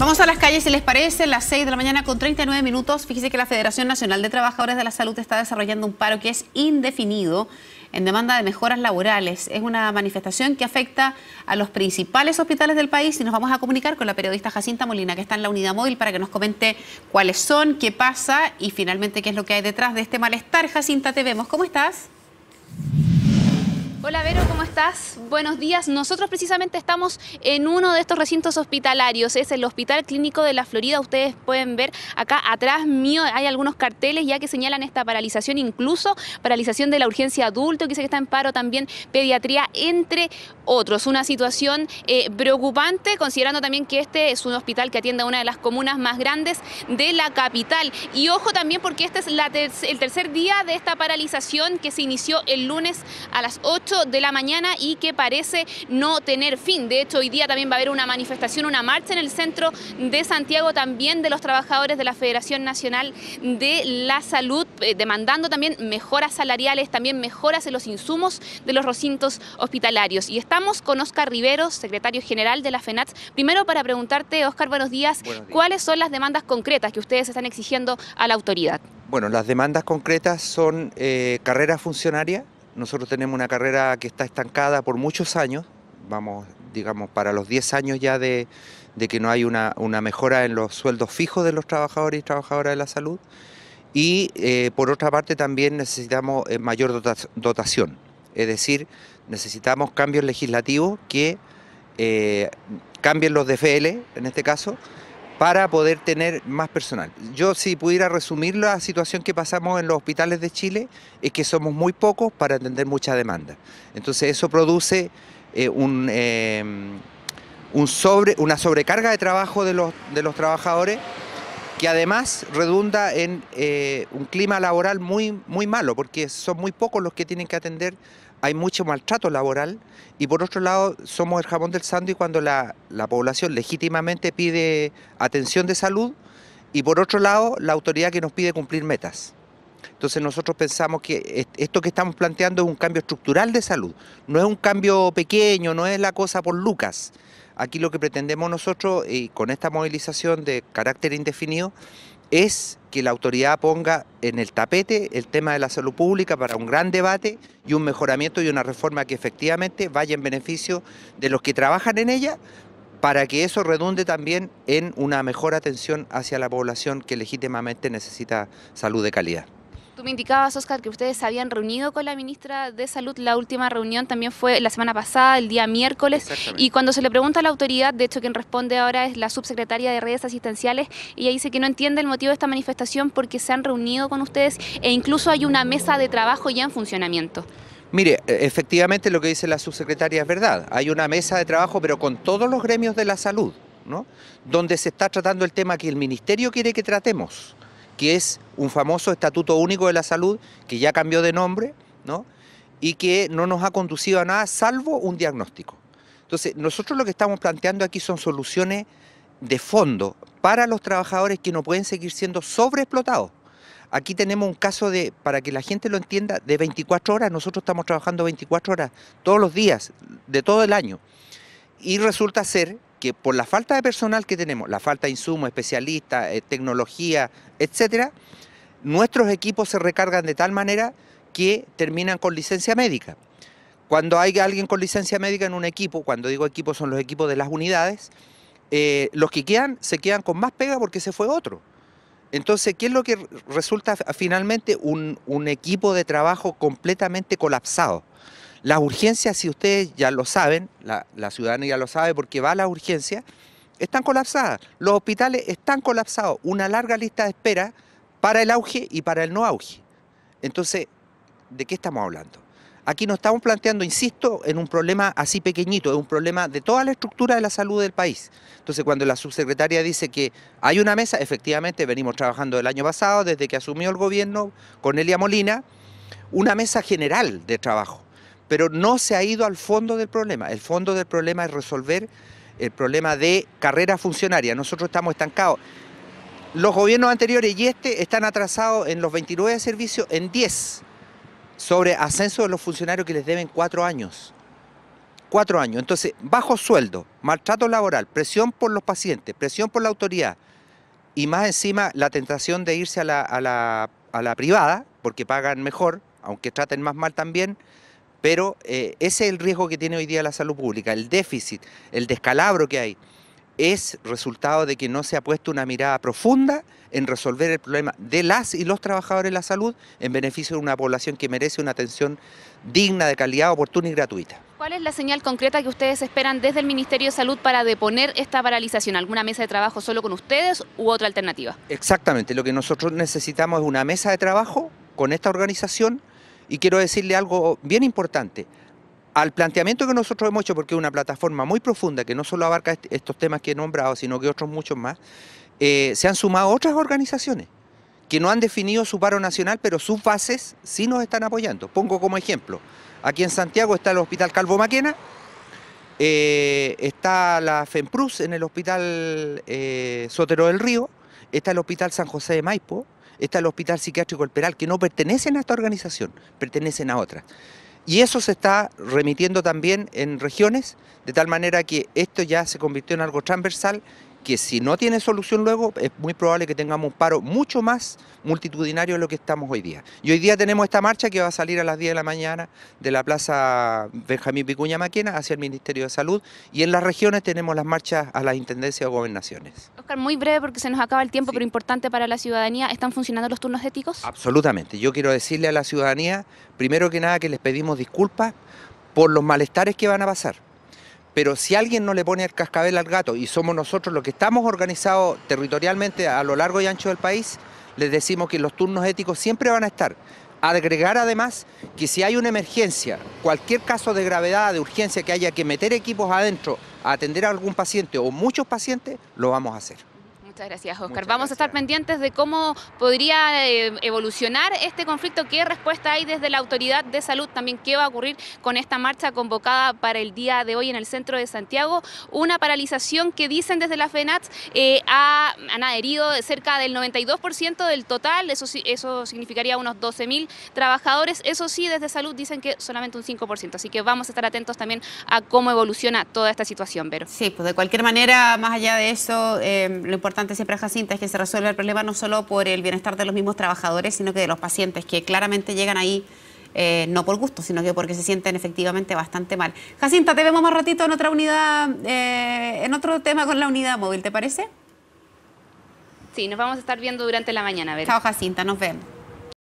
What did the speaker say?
Vamos a las calles, si les parece, las 6 de la mañana con 39 minutos. Fíjese que la Federación Nacional de Trabajadores de la Salud está desarrollando un paro que es indefinido en demanda de mejoras laborales. Es una manifestación que afecta a los principales hospitales del país y nos vamos a comunicar con la periodista Jacinta Molina, que está en la unidad móvil, para que nos comente cuáles son, qué pasa y finalmente qué es lo que hay detrás de este malestar. Jacinta, te vemos. ¿Cómo estás? Hola Vero, ¿cómo estás? Buenos días. Nosotros precisamente estamos en uno de estos recintos hospitalarios, es el Hospital Clínico de la Florida. Ustedes pueden ver acá atrás mío hay algunos carteles ya que señalan esta paralización, incluso paralización de la urgencia adulto, que dice que está en paro también pediatría, entre otros. Una situación eh, preocupante considerando también que este es un hospital que atiende a una de las comunas más grandes de la capital. Y ojo también porque este es el tercer día de esta paralización que se inició el lunes a las 8 de la mañana y que parece no tener fin. De hecho, hoy día también va a haber una manifestación, una marcha en el centro de Santiago también de los trabajadores de la Federación Nacional de la Salud, eh, demandando también mejoras salariales, también mejoras en los insumos de los recintos hospitalarios. Y estamos con Oscar Riveros, secretario general de la FENATS. Primero para preguntarte, Oscar, buenos días. ¿Cuáles son las demandas concretas que ustedes están exigiendo a la autoridad? Bueno, las demandas concretas son eh, carrera funcionaria, nosotros tenemos una carrera que está estancada por muchos años, vamos, digamos, para los 10 años ya de, que no hay una, mejora en los sueldos fijos de los trabajadores y trabajadoras de la salud. Y eh, por otra parte también necesitamos eh, mayor dotación, es decir, necesitamos cambios legislativos que eh, cambien los DFL, en este caso, para poder tener más personal. Yo si pudiera resumir la situación que pasamos en los hospitales de Chile, es que somos muy pocos para atender mucha demanda. Entonces eso produce eh, eh, un, sobre, una sobrecarga de trabajo de los, trabajadores que además redunda en eh, un clima laboral muy, muy malo, porque son muy pocos los que tienen que atender hay mucho maltrato laboral y por otro lado somos el jabón del sándwich cuando la, la, población legítimamente pide atención de salud y por otro lado la autoridad que nos pide cumplir metas. Entonces nosotros pensamos que esto que estamos planteando es un cambio estructural de salud, no es un cambio pequeño, no es la cosa por Lucas. Aquí lo que pretendemos nosotros y con esta movilización de carácter indefinido es que la autoridad ponga en el tapete el tema de la salud pública para un gran debate y un mejoramiento y una reforma que efectivamente vaya en beneficio de los que trabajan en ella para que eso redunde también en una mejor atención hacia la población que legítimamente necesita salud de calidad. Tú me indicabas, Oscar, que ustedes se habían reunido con la ministra de Salud. La última reunión también fue la semana pasada, el día miércoles. Y cuando se le pregunta a la autoridad, de hecho quien responde ahora es la subsecretaria de redes asistenciales, y ella dice que no entiende el motivo de esta manifestación porque se han reunido con ustedes e incluso hay una mesa de trabajo ya en funcionamiento. Mire, e, efectivamente lo que dice la subsecretaria es verdad. Hay una mesa de trabajo, pero con todos los gremios de la salud, ¿no? Donde se está tratando el tema que el ministerio quiere que tratemos que es un famoso Estatuto Único de la Salud, que ya cambió de nombre, ¿no? y que no nos ha conducido a nada salvo un diagnóstico. Entonces, nosotros lo que estamos planteando aquí son soluciones de fondo para los trabajadores que no pueden seguir siendo sobreexplotados. Aquí tenemos un caso de, para que la gente lo entienda, de 24 horas. Nosotros estamos trabajando 24 horas todos los días, de todo el año. Y resulta ser que por la falta de personal que tenemos, la falta de insumos, especialistas, eh, tecnología, etcétera, nuestros equipos se recargan de tal manera que terminan con licencia médica. Cuando hay alguien con licencia médica en un equipo, cuando digo equipo son los equipos de las unidades, eh, los que quedan se quedan con más pega porque se fue otro. Entonces, ¿qué es lo que resulta finalmente un equipo de trabajo completamente colapsado? Las urgencias, si ustedes ya lo saben, la, la ya lo sabe porque va a la urgencia, están colapsadas. Los hospitales están colapsados. Una larga lista de espera para el auge y para el no auge. Entonces, ¿de qué estamos hablando? Aquí nos estamos planteando, insisto, en un problema así pequeñito, es un problema de toda la estructura de la salud del país. Entonces, cuando la subsecretaria dice que hay una mesa, efectivamente venimos trabajando el año pasado, desde que asumió el gobierno Elia Molina, una mesa general de trabajo pero no se ha ido al fondo del problema. El fondo del problema es resolver el problema de carrera funcionaria. Nosotros estamos estancados. Los gobiernos anteriores y este están atrasados en los 29 servicios en 10 sobre ascenso de los funcionarios que les deben cuatro años. Cuatro años. Entonces, bajo sueldo, maltrato laboral, presión por los pacientes, presión por la autoridad y más encima la tentación de irse a la, a la privada porque pagan mejor, aunque traten más mal también. Pero eh, ese es el riesgo que tiene hoy día la salud pública, el déficit, el descalabro que hay es resultado de que no se ha puesto una mirada profunda en resolver el problema de las y los trabajadores de la salud en beneficio de una población que merece una atención digna, de calidad, oportuna y gratuita. ¿Cuál es la señal concreta que ustedes esperan desde el Ministerio de Salud para deponer esta paralización? ¿Alguna mesa de trabajo solo con ustedes u otra alternativa? Exactamente, lo que nosotros necesitamos es una mesa de trabajo con esta organización y quiero decirle algo bien importante. Al planteamiento que nosotros hemos hecho, porque es una plataforma muy profunda que no solo abarca estos temas que he nombrado, sino que otros muchos más, eh, se han sumado otras organizaciones que no han definido su paro nacional, pero sus bases sí nos están apoyando. Pongo como ejemplo, aquí en Santiago está el Hospital Calvo Maquena, eh, está la FEMPRUS en el Hospital eh, Sotero del Río, está el Hospital San José de Maipo, está el Hospital Psiquiátrico El Peral, que no pertenecen a esta organización, pertenecen a otra. Y eso se está remitiendo también en regiones, de tal manera que esto ya se convirtió en algo transversal que si no tiene solución luego, es muy probable que tengamos un paro mucho más multitudinario de lo que estamos hoy día. Y hoy día tenemos esta marcha que va a salir a las 10 de la mañana de la Plaza Benjamín Vicuña Maquena hacia el Ministerio de Salud y en las regiones tenemos las marchas a las intendencias o gobernaciones. Oscar, muy breve porque se nos acaba el tiempo, pero importante para la ciudadanía, ¿están funcionando los turnos éticos? Absolutamente. Yo quiero decirle a la ciudadanía, primero que nada, que les pedimos disculpas por los malestares que van a pasar pero si alguien no le pone el cascabel al gato y somos nosotros los que estamos organizados territorialmente a lo largo y ancho del país, les decimos que los turnos éticos siempre van a estar. Agregar además que si hay una emergencia, cualquier caso de gravedad, de urgencia que haya que meter equipos adentro a atender a algún paciente o muchos pacientes, lo vamos a hacer. Muchas gracias, Oscar. Vamos a estar pendientes de cómo podría eh, evolucionar este conflicto, qué respuesta hay desde la autoridad de salud, también qué va a ocurrir con esta marcha convocada para el día de hoy en el centro de Santiago. Una paralización que dicen desde la FENATS eh, han adherido cerca del 92% del total, eso, eso significaría unos 12.000 trabajadores. Eso sí, desde salud dicen que solamente un 5%, así que vamos a estar atentos también a cómo evoluciona toda esta situación, Vero. Sí, pues de cualquier manera, más allá de eso, eh, lo importante siempre, Jacinta, es que se resuelve el problema no solo por el bienestar de los mismos trabajadores, sino que de los pacientes que claramente llegan ahí eh, no por gusto, sino que porque se sienten efectivamente bastante mal. Jacinta, te vemos más ratito en otra unidad, eh, en otro tema con la unidad móvil, ¿te parece? Sí, nos vamos a estar viendo durante la mañana. Chao, Jacinta, nos vemos.